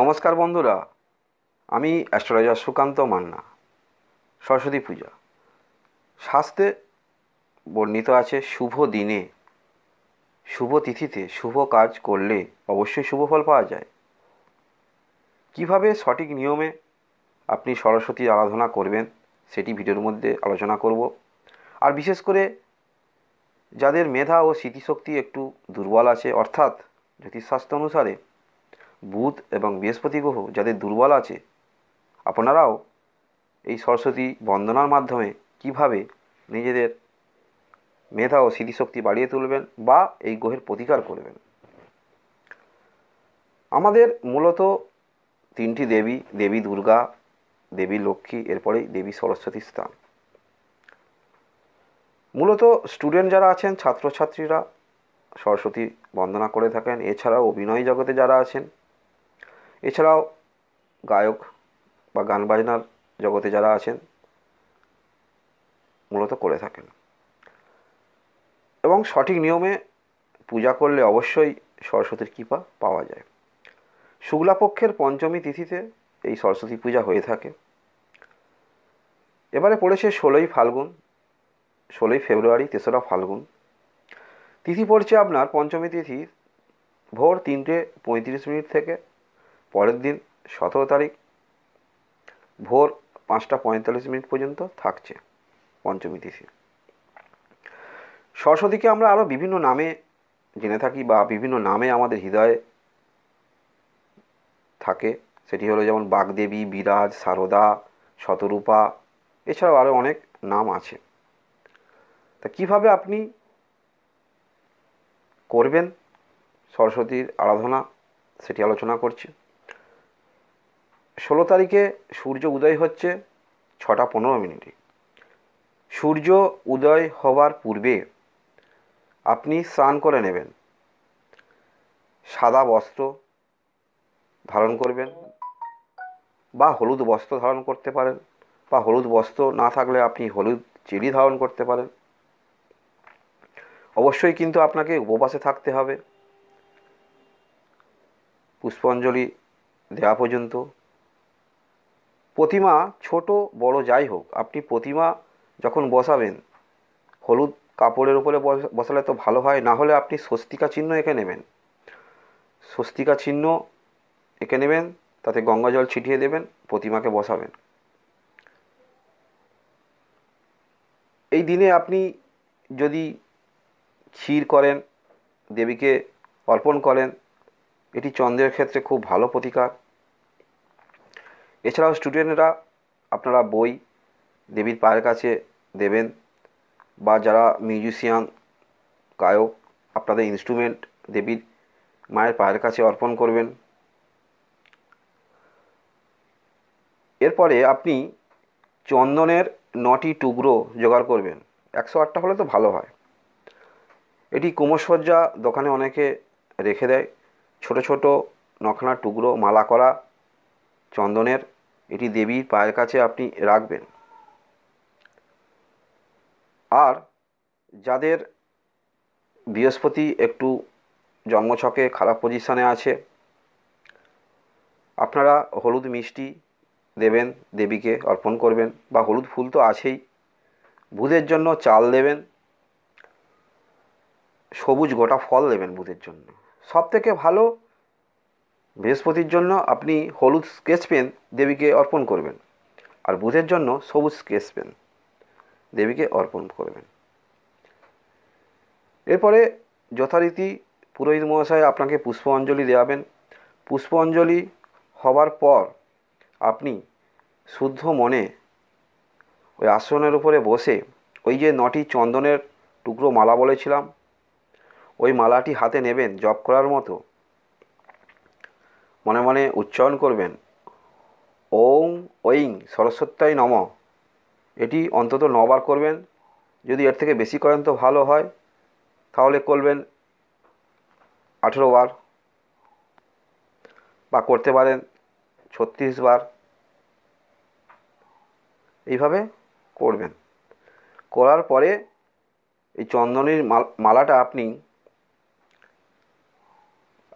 নমস্কার বন্ধুরা আমি অ্যাস্ট্রোলজার সুকান্ত মান্না সরস্বতী পূজা স্বাস্থ্যে বর্ণিত আছে শুভ দিনে শুভ তিথিতে শুভ কাজ করলে অবশ্যই শুভ ফল পাওয়া যায় কিভাবে সঠিক নিয়মে আপনি সরস্বতী আরাধনা করবেন সেটি ভিডিওর মধ্যে আলোচনা করব আর বিশেষ করে যাদের মেধা ও স্মৃতিশক্তি একটু দুর্বল আছে অর্থাৎ স্বাস্থ্য অনুসারে বুধ এবং বৃহস্পতি গ্রহ যাদের দুর্বল আছে আপনারাও এই সরস্বতী বন্দনার মাধ্যমে কিভাবে নিজেদের মেধা ও স্মৃতিশক্তি বাড়িয়ে তুলবেন বা এই গ্রহের প্রতিকার করবেন আমাদের মূলত তিনটি দেবী দেবী দুর্গা দেবী লক্ষ্মী এরপরেই দেবী সরস্বতী স্থান মূলত স্টুডেন্ট যারা আছেন ছাত্রছাত্রীরা সরস্বতী বন্দনা করে থাকেন এছাড়াও অভিনয় জগতে যারা আছেন এছাড়াও গায়ক বা গান বাজনার জগতে যারা আছেন মূলত করে থাকেন এবং সঠিক নিয়মে পূজা করলে অবশ্যই সরস্বতীর কৃপা পাওয়া যায় শুক্লাপক্ষের পঞ্চমী তিথিতে এই সরস্বতী পূজা হয়ে থাকে এবারে পড়েছে ষোলোই ফাল্গুন ষোলোই ফেব্রুয়ারি তেসরা ফাল্গুন তিথি পড়ছে আপনার পঞ্চমী তিথি ভোর তিনটে পঁয়ত্রিশ মিনিট থেকে পরের দিন সতেরো তারিখ ভোর পাঁচটা পঁয়তাল্লিশ মিনিট পর্যন্ত থাকছে পঞ্চমী তিথি সরস্বতীকে আমরা আরও বিভিন্ন নামে জেনে থাকি বা বিভিন্ন নামে আমাদের হৃদয়ে থাকে সেটি হলো যেমন বাগদেবী বিরাজ সারদা শতরূপা এছাড়াও আরও অনেক নাম আছে তা কিভাবে আপনি করবেন সরস্বতীর আরাধনা সেটি আলোচনা করছি ষোলো তারিখে সূর্য উদয় হচ্ছে ছটা পনেরো মিনিটে সূর্য উদয় হওয়ার পূর্বে আপনি স্নান করে নেবেন সাদা বস্ত্র ধারণ করবেন বা হলুদ বস্ত্র ধারণ করতে পারেন বা হলুদ বস্ত্র না থাকলে আপনি হলুদ চেরি ধারণ করতে পারেন অবশ্যই কিন্তু আপনাকে উপবাসে থাকতে হবে পুষ্পাঞ্জলি দেওয়া পর্যন্ত প্রতিমা ছোট বড় যাই হোক আপনি প্রতিমা যখন বসাবেন হলুদ কাপড়ের উপরে বসালে তো ভালো হয় না হলে আপনি স্বস্তিকা চিহ্ন এঁকে নেবেন স্বস্তিকা চিহ্ন এঁকে নেবেন তাতে গঙ্গা জল ছিটিয়ে দেবেন প্রতিমাকে বসাবেন এই দিনে আপনি যদি ক্ষীর করেন দেবীকে অর্পণ করেন এটি চন্দ্রের ক্ষেত্রে খুব ভালো প্রতিকার এছাড়াও স্টুডেন্টরা আপনারা বই দেবীর পায়ের কাছে দেবেন বা যারা মিউজিশিয়ান গায়ক আপনাদের ইনস্ট্রুমেন্ট দেবীর মায়ের পায়ের কাছে অর্পণ করবেন এরপরে আপনি চন্দনের নটি টুকরো জোগাড় করবেন একশো আটটা হলে তো ভালো হয় এটি কুমসজ্জা দোকানে অনেকে রেখে দেয় ছোট ছোট নখানা টুকরো মালা করা চন্দনের এটি দেবীর পায়ের কাছে আপনি রাখবেন আর যাদের বৃহস্পতি একটু জন্মছকে খারাপ পজিশানে আছে আপনারা হলুদ মিষ্টি দেবেন দেবীকে অর্পণ করবেন বা হলুদ ফুল তো আছেই বুধের জন্য চাল দেবেন সবুজ গোটা ফল দেবেন বুধের জন্য সব থেকে ভালো বৃহস্পতির জন্য আপনি হলুদ স্কেচ পেন দেবীকে অর্পণ করবেন আর বুধের জন্য সবুজ স্কেচ পেন দেবীকে অর্পণ করবেন এরপরে যথারীতি পুরোহিত মহাশয় আপনাকে পুষ্প অঞ্জলি দেওয়াবেন পুষ্প অঞ্জলি হবার পর আপনি শুদ্ধ মনে ওই আসনের উপরে বসে ওই যে নটি চন্দনের টুকরো মালা বলেছিলাম ওই মালাটি হাতে নেবেন জপ করার মতো মনে মনে উচ্চারণ করবেন ওং ঐং সরস্বত্যায় নম এটি অন্তত নবার করবেন যদি এর থেকে বেশি করেন তো ভালো হয় তাহলে করবেন আঠেরো বার বা করতে পারেন ছত্রিশ বার এইভাবে করবেন করার পরে এই চন্দনের মালাটা আপনি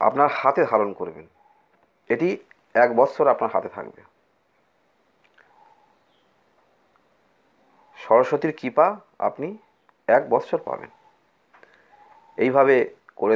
আপনার হাতে ধারণ করবেন এটি এক বছর আপনার হাতে থাকবে সরস্বতীর কৃপা আপনি এক বছর পাবেন এইভাবে করে